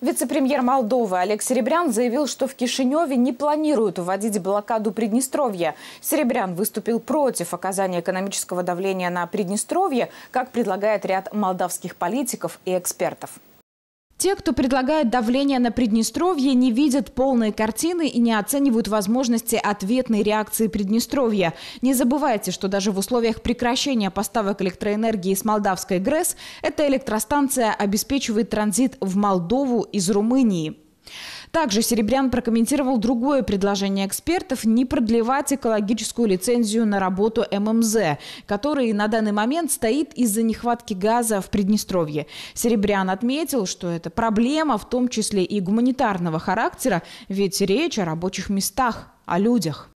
Вице-премьер Молдовы Олег Серебрян заявил, что в Кишиневе не планируют вводить блокаду Приднестровья. Серебрян выступил против оказания экономического давления на Приднестровье, как предлагает ряд молдавских политиков и экспертов. Те, кто предлагает давление на Приднестровье, не видят полной картины и не оценивают возможности ответной реакции Приднестровья. Не забывайте, что даже в условиях прекращения поставок электроэнергии с молдавской ГРЭС эта электростанция обеспечивает транзит в Молдову из Румынии. Также Серебрян прокомментировал другое предложение экспертов – не продлевать экологическую лицензию на работу ММЗ, который на данный момент стоит из-за нехватки газа в Приднестровье. Серебрян отметил, что это проблема в том числе и гуманитарного характера, ведь речь о рабочих местах, о людях.